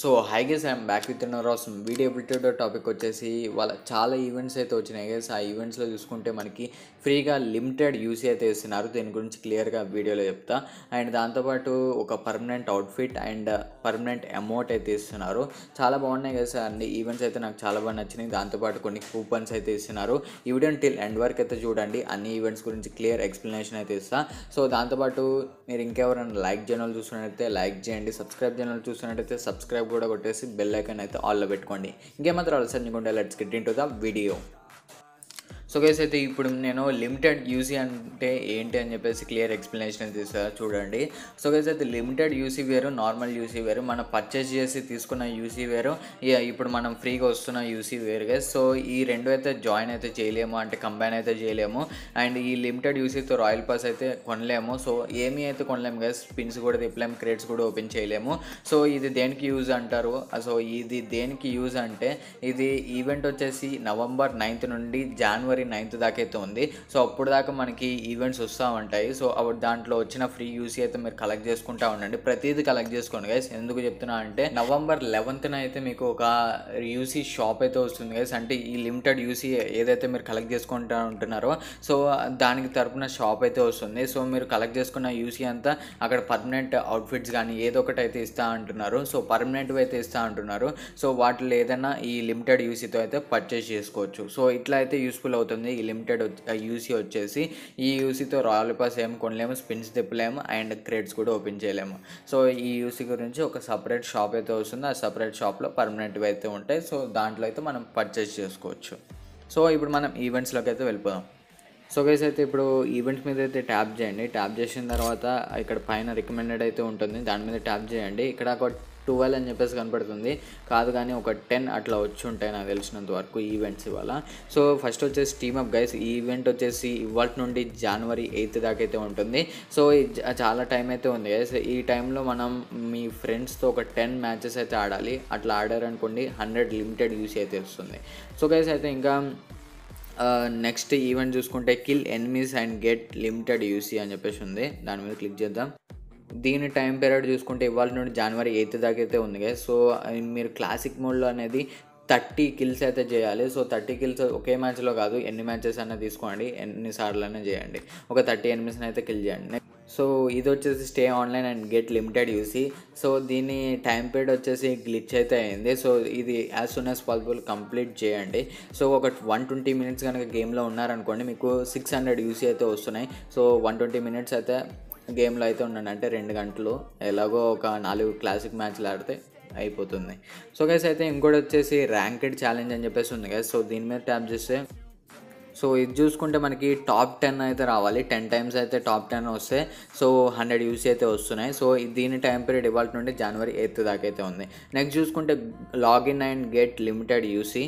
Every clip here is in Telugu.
So hi guys I'm back with రాసం వీడియో ఎపిటోడ్ టాపిక్ వచ్చేసి వాళ్ళ చాలా ఈవెంట్స్ అయితే వచ్చినాయి గేస్ ఆ ఈవెంట్స్లో చూసుకుంటే మనకి ఫ్రీగా లిమిటెడ్ యూసీ అయితే ఇస్తున్నారు దీని గురించి క్లియర్గా వీడియోలో చెప్తా అండ్ దాంతోపాటు ఒక permanent outfit and permanent amount అయితే ఇస్తున్నారు చాలా బాగున్నాయి గేస్ అన్ని ఈవెంట్స్ అయితే నాకు చాలా బాగా నచ్చినాయి దాంతోపాటు కొన్ని కూపన్స్ అయితే ఇస్తున్నారు ఈ వీడియోని టిల్ ఎండ్ వరకు అయితే చూడండి అన్ని ఈవెంట్స్ గురించి క్లియర్ ఎక్స్ప్లెనేషన్ అయితే ఇస్తా సో దాంతోపాటు మీరు ఇంకెవరైనా లైక్ చేయడం చూస్తున్నట్టయితే లైక్ చేయండి సబ్స్క్రైబ్ చేయడం చూస్తున్నట్టయితే సబ్స్క్రైబ్ సబ్స్క్రైబ్ కూడా కొట్టేసి బెల్ ఐకాన్ అయితే ఆల్లో పెట్టుకోండి ఇంకేమాత్రం అలసరిని ఉండే let's get into the video so guys అయితే ఇప్పుడు నేను లిమిటెడ్ యూసీ అంటే ఏంటి అని చెప్పేసి క్లియర్ ఎక్స్ప్లెనేషన్ తీసా చూడండి సో గైస్ అయితే లిమిటెడ్ యూసీ వేరు నార్మల్ యూసీ వేరు మనం పర్చేస్ చేసి తీసుకున్న యూసీ వేరు ఇప్పుడు మనం ఫ్రీగా వస్తున్న యూసీ వేరు గైస్ సో ఈ రెండు అయితే జాయిన్ అయితే చేయలేము అంటే కంబైన్ అయితే చేయలేము అండ్ ఈ లిమిటెడ్ యూసీతో రాయల్ పాస్ అయితే కొనలేము సో ఏమీ అయితే కొనలేము గైస్ పిన్స్ కూడా తిప్పలేము క్రేట్స్ కూడా ఓపెన్ చేయలేము సో ఇది దేనికి యూజ్ అంటారు సో ఇది దేనికి యూజ్ అంటే ఇది ఈవెంట్ వచ్చేసి నవంబర్ నైన్త్ నుండి జనవరి ఫిబ్రవరి నైన్త్ దాకా అయితే ఉంది సో అప్పుడు దాకా మనకి ఈవెంట్స్ వస్తూ ఉంటాయి సో అప్పుడు దాంట్లో వచ్చిన ఫ్రీ యూసీ అయితే మీరు కలెక్ట్ చేసుకుంటా ఉండండి ప్రతిదీ కలెక్ట్ చేసుకోండి గైస్ ఎందుకు చెప్తున్నా అంటే నవంబర్ లెవెన్త్న అయితే మీకు ఒక యూసీ షాప్ అయితే వస్తుంది గైస్ అంటే ఈ లిమిటెడ్ యూసీ ఏదైతే మీరు కలెక్ట్ చేసుకుంటా ఉంటున్నారో సో దానికి తరపున షాప్ అయితే వస్తుంది సో మీరు కలెక్ట్ చేసుకున్న యూసీ అంతా అక్కడ పర్మనెంట్ అవుట్ఫిట్స్ కానీ ఏదో ఒకటి అయితే ఇస్తా అంటున్నారు సో పర్మనెంట్ అయితే ఇస్తా అంటున్నారు సో వాటిలో ఏదైనా ఈ లిమిటెడ్ యూసీతో అయితే పర్చేస్ చేసుకోవచ్చు సో ఇట్లా అయితే యూస్ఫుల్ అవుతుంది ఉంటుంది ఈ లిమిటెడ్ యూసీ వచ్చేసి ఈ యూసీతో రాయల్ పాస్ ఏం కొనలేము స్పిన్స్ తిప్పలేము అండ్ క్రేడ్స్ కూడా ఓపెన్ చేయలేము సో ఈ యూసీ గురించి ఒక సపరేట్ షాప్ అయితే వస్తుంది ఆ సపరేట్ షాప్లో పర్మనెంట్గా అయితే ఉంటాయి సో దాంట్లో అయితే మనం పర్చేస్ చేసుకోవచ్చు సో ఇప్పుడు మనం ఈవెంట్స్లోకి అయితే వెళ్ళిపోదాం సో గైస్ అయితే ఇప్పుడు ఈవెంట్స్ మీద అయితే ట్యాప్ చేయండి ట్యాప్ చేసిన తర్వాత ఇక్కడ పైన రికమెండెడ్ అయితే ఉంటుంది దాని మీద ట్యాప్ చేయండి ఇక్కడ ఒక ట్వెల్వ్ అని చెప్పేసి కనపడుతుంది కాదు కానీ ఒక టెన్ అట్లా వచ్చి ఉంటాయి నాకు తెలిసినంత వరకు ఈవెంట్స్ ఇవాళ సో ఫస్ట్ వచ్చేసి టీమప్ గైస్ ఈ ఈవెంట్ వచ్చేసి ఇవాళ నుండి జనవరి ఎయిత్ దాకా అయితే ఉంటుంది సో చాలా టైం అయితే ఉంది గైస్ ఈ టైంలో మనం మీ ఫ్రెండ్స్తో ఒక టెన్ మ్యాచెస్ అయితే ఆడాలి అట్లా ఆడారనుకోండి హండ్రెడ్ లిమిటెడ్ యూస్ అయితే వస్తుంది సో గైస్ అయితే ఇంకా నెక్స్ట్ ఈవెంట్ చూసుకుంటే kill enemies and get limited UC అని చెప్పేసి ఉంది దాని మీద క్లిక్ చేద్దాం దీని టైం పీరియడ్ చూసుకుంటే ఇవాళ నుండి జనవరి ఎయిత్ దాకా అయితే ఉంది సో మీరు క్లాసిక్ మోడ్లో అనేది థర్టీ కిల్స్ అయితే చేయాలి సో థర్టీ కిల్స్ ఒకే మ్యాచ్లో కాదు ఎన్ని మ్యాచెస్ అయినా తీసుకోండి ఎన్నిసార్లు అయినా చేయండి ఒక థర్టీ ఎనిమిషన్ అయితే కిల్ చేయండి సో ఇది వచ్చేసి stay online and get limited UC so దీని టైం పీరియడ్ వచ్చేసి గ్లిచ్ అయితే అయింది సో ఇది as soon as possible complete చేయండి సో ఒక వన్ ట్వంటీ మినిట్స్ కనుక గేమ్లో ఉన్నారనుకోండి మీకు సిక్స్ హండ్రెడ్ యూసీ అయితే వస్తున్నాయి సో వన్ ట్వంటీ మినిట్స్ అయితే గేమ్లో అయితే ఉండండి అంటే రెండు గంటలు ఎలాగో ఒక నాలుగు క్లాసిక్ మ్యాచ్లు ఆడితే అయిపోతుంది సో గైస్ అయితే ఇంకోటి వచ్చేసి ర్యాంకెడ్ ఛాలెంజ్ అని చెప్పేసి ఉంది గైస్ సో దీని మీద ట్యాప్ చేస్తే సో ఇది చూసుకుంటే మనకి టాప్ టెన్ అయితే రావాలి టెన్ టైమ్స్ అయితే టాప్ టెన్ వస్తే సో హండ్రెడ్ యూసీ అయితే వస్తున్నాయి సో దీని టైం పీరియడ్ ఇవాళ నుండి జనవరి ఎయిత్ దాకా అయితే ఉంది నెక్స్ట్ చూసుకుంటే login and get limited UC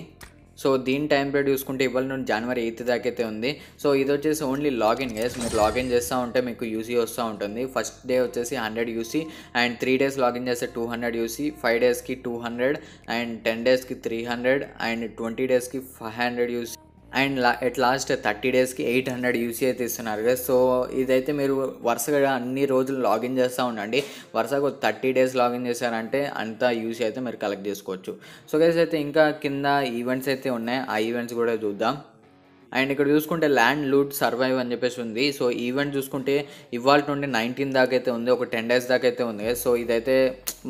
so దీని టైం పీరియడ్ చూసుకుంటే ఇవాళ నుండి జనవరి ఎయిత్ దాకా అయితే ఉంది సో ఇది వచ్చేసి ఓన్లీ లాగిన్ గేస్ మీరు లాగిన్ చేస్తూ ఉంటే మీకు యూసీ వస్తూ ఉంటుంది ఫస్ట్ డే వచ్చేసి hundred UC and three days login చేస్తే టూ హండ్రెడ్ యూసీ ఫైవ్ డేస్కి టూ హండ్రెడ్ అండ్ టెన్ డేస్కి త్రీ హండ్రెడ్ అండ్ ట్వంటీ డేస్కి ఫైవ్ హండ్రెడ్ యూసీ అండ్ లా ఎట్ లాస్ట్ థర్టీ డేస్కి ఎయిట్ హండ్రెడ్ యూసీ అయితే ఇస్తున్నారు కదా సో ఇదైతే మీరు వరుసగా అన్ని రోజులు లాగిన్ చేస్తూ ఉండండి వరుసగా థర్టీ డేస్ లాగిన్ చేశారంటే అంత యూసీ అయితే మీరు కలెక్ట్ చేసుకోవచ్చు సో గైస్ అయితే ఇంకా కింద ఈవెంట్స్ అయితే ఉన్నాయి ఆ ఈవెంట్స్ కూడా చూద్దాం అండ్ ఇక్కడ చూసుకుంటే ల్యాండ్ లూట్ సర్వైవ్ అని చెప్పేసి ఉంది సో ఈవెంట్ చూసుకుంటే ఇవాళ నుండి నైన్టీన్ దాకా అయితే ఉంది ఒక టెన్ డేస్ దాకా అయితే ఉంది సో ఇదైతే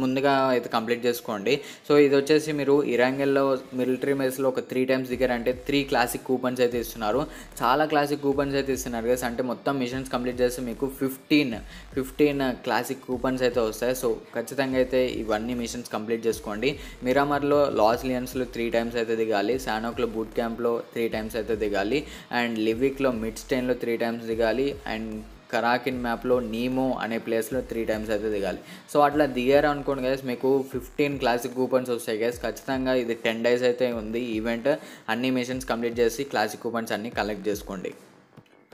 ముందుగా అయితే కంప్లీట్ చేసుకోండి సో ఇది వచ్చేసి మీరు ఇరాంగల్లో మిలిటరీ మేస్లో ఒక త్రీ టైమ్స్ దిగారంటే త్రీ క్లాసిక్ కూపన్స్ అయితే ఇస్తున్నారు చాలా క్లాసిక్ కూపన్స్ అయితే ఇస్తున్నారు కదా అంటే మొత్తం మిషన్స్ కంప్లీట్ చేస్తే మీకు ఫిఫ్టీన్ ఫిఫ్టీన్ క్లాసిక్ కూపన్స్ అయితే వస్తాయి సో ఖచ్చితంగా అయితే ఇవన్నీ మిషన్స్ కంప్లీట్ చేసుకోండి మిరామర్లో లాస్ లియన్స్లో త్రీ టైమ్స్ అయితే దిగాలి శానోక్లో బూట్ క్యాంప్లో త్రీ టైమ్స్ అయితే దిగాలి దిగాలి అండ్ లివిక్లో మిడ్ స్టైన్లో త్రీ టైమ్స్ దిగాలి అండ్ కరాకిన్ మ్యాప్లో నీమో అనే ప్లేస్లో త్రీ టైమ్స్ అయితే దిగాలి సో అట్లా దిగారు అనుకోండి గైస్ మీకు ఫిఫ్టీన్ క్లాసిక్ కూపన్స్ వస్తాయి గైస్ ఖచ్చితంగా ఇది టెన్ డేస్ అయితే ఉంది ఈవెంట్ అన్ని మిషన్స్ కంప్లీట్ చేసి క్లాసిక్ కూపన్స్ అన్నీ కలెక్ట్ చేసుకోండి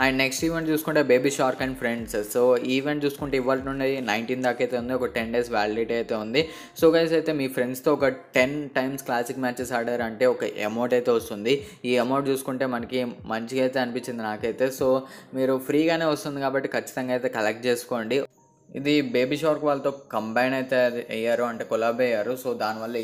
అండ్ నెక్స్ట్ ఈవెంట్ చూసుకుంటే baby shark and friends so event చూసుకుంటే ఇవాళ నుండి నైన్టీన్ దాకా అయితే ఉంది ఒక టెన్ డేస్ వ్యాలిడిటీ అయితే ఉంది సో గైస్ అయితే మీ ఫ్రెండ్స్తో ఒక టెన్ టైమ్స్ క్లాసిక్ మ్యాచెస్ ఆడారు అంటే ఒక అమౌంట్ అయితే వస్తుంది ఈ అమౌంట్ చూసుకుంటే మనకి మంచిగా అయితే అనిపించింది నాకైతే సో మీరు ఫ్రీగానే వస్తుంది కాబట్టి ఖచ్చితంగా అయితే కలెక్ట్ చేసుకోండి ఇది బేబీ షార్క్ వాళ్ళతో కంబైన్ అయితే అయ్యారు అంటే కొలాబ్ అయ్యారు సో దానివల్ల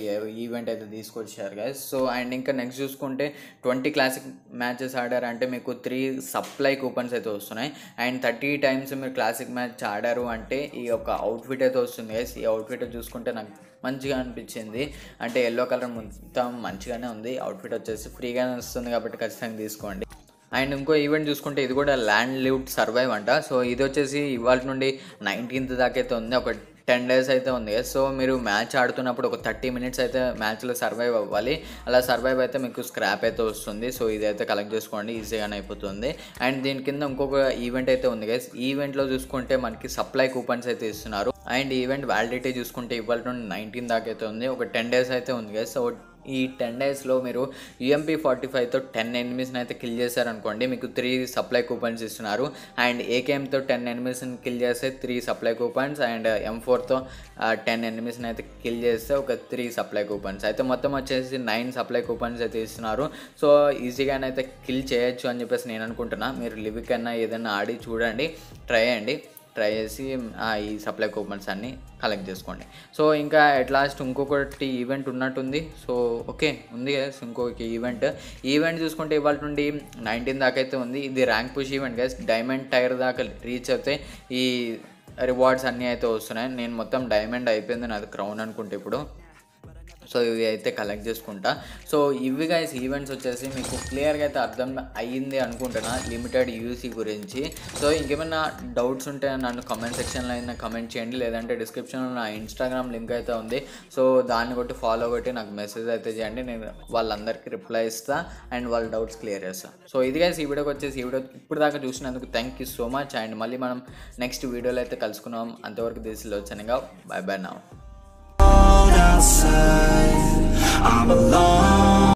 ఈవెంట్ అయితే తీసుకొచ్చారు గైస్ సో అండ్ ఇంకా నెక్స్ట్ చూసుకుంటే ట్వంటీ క్లాసిక్ మ్యాచెస్ ఆడారు అంటే మీకు త్రీ సప్లై కూపన్స్ అయితే వస్తున్నాయి అండ్ థర్టీ టైమ్స్ మీరు క్లాసిక్ మ్యాచ్ ఆడారు అంటే ఈ యొక్క అవుట్ఫిట్ అయితే వస్తుంది గైస్ ఈ అవుట్ఫిట్ చూసుకుంటే నాకు మంచిగా అనిపించింది అంటే ఎల్లో కలర్ మొత్తం మంచిగానే ఉంది అవుట్ఫిట్ వచ్చేసి ఫ్రీగానే వస్తుంది కాబట్టి ఖచ్చితంగా తీసుకోండి అండ్ ఇంకో ఈవెంట్ చూసుకుంటే ఇది కూడా ల్యాండ్ లివ్డ్ సర్వైవ్ అంట సో ఇది వచ్చేసి ఇవాళ నుండి నైన్టీన్త్ దాకా అయితే ఉంది ఒక టెన్ డేస్ అయితే ఉంది సో మీరు మ్యాచ్ ఆడుతున్నప్పుడు ఒక థర్టీ మినిట్స్ అయితే మ్యాచ్లో సర్వైవ్ అవ్వాలి అలా సర్వైవ్ అయితే మీకు స్క్రాప్ అయితే వస్తుంది సో ఇది అయితే కలెక్ట్ చేసుకోండి ఈజీగానే అయిపోతుంది అండ్ దీని కింద ఇంకొక ఈవెంట్ అయితే ఉంది గైస్ ఈవెంట్లో చూసుకుంటే మనకి సప్లై కూపన్స్ అయితే ఇస్తున్నారు అండ్ ఈవెంట్ వ్యాలిడిటీ చూసుకుంటే ఇవాళ నుండి నైన్టీన్ దాకా అయితే ఉంది ఒక టెన్ డేస్ అయితే ఉంది గైస్ సో ఈ టెన్ డేస్లో మీరు యుఎంపి ఫార్టీ ఫైవ్తో టెన్ ఎనిమిస్ని అయితే కిల్ చేశారనుకోండి మీకు త్రీ సప్లై కూపన్స్ ఇస్తున్నారు అండ్ ఏకేఎంతో టెన్ ఎనిమిస్ని కిల్ చేస్తే three supply coupons and M ఫోర్తో టెన్ ఎనిమిస్ని అయితే కిల్ చేస్తే ఒక త్రీ సప్లై కూపన్స్ అయితే మొత్తం వచ్చేసి నైన్ సప్లై కూపన్స్ అయితే ఇస్తున్నారు సో ఈజీగానైతే కిల్ చేయొచ్చు అని చెప్పేసి నేను అనుకుంటున్నాను మీరు లివిక్ అన్నా ఏదైనా ఆడి చూడండి ట్రై చేయండి ట్రై చేసి ఈ సప్లై కూపన్స్ అన్నీ కలెక్ట్ చేసుకోండి సో ఇంకా అట్ లాస్ట్ ఇంకొకటి ఈవెంట్ ఉన్నట్టుంది సో ఓకే ఉంది కదా ఇంకొక ఈవెంట్ ఈవెంట్ చూసుకుంటే ఇవాళ నుండి నైన్టీన్ దాకా అయితే ఉంది ఇది rank push event guys diamond tier దాకా రీచ్ అయితే ఈ రివార్డ్స్ అన్నీ అయితే వస్తున్నాయి నేను మొత్తం డైమండ్ అయిపోయింది నాది క్రౌన్ అనుకుంటే ఇప్పుడు సో ఇవి అయితే కలెక్ట్ చేసుకుంటా సో ఇవి గైస్ ఈవెంట్స్ వచ్చేసి మీకు క్లియర్గా అయితే అర్థం అయ్యింది అనుకుంటున్నా లిమిటెడ్ యూసీ గురించి సో ఇంకేమైనా డౌట్స్ ఉంటే నన్ను కమెంట్ సెక్షన్లో అయినా కమెంట్ చేయండి లేదంటే డిస్క్రిప్షన్లో నా ఇన్స్టాగ్రామ్ లింక్ అయితే ఉంది సో దాన్ని కొట్టి ఫాలో కొట్టి నాకు మెసేజ్ అయితే చేయండి నేను వాళ్ళందరికీ రిప్లై ఇస్తాను అండ్ వాళ్ళ డౌట్స్ క్లియర్ చేస్తాను సో ఇది గైస్ ఈ వీడియోకి వచ్చేసి ఈ వీడియో ఇప్పుడు దాకా చూసినందుకు thank you so much and మళ్ళీ మనం నెక్స్ట్ వీడియోలో అయితే కలుసుకున్నాం అంతవరకు దేశంలో వచ్చానుగా బాయ్ బాయ్ నా outside. I'm alone.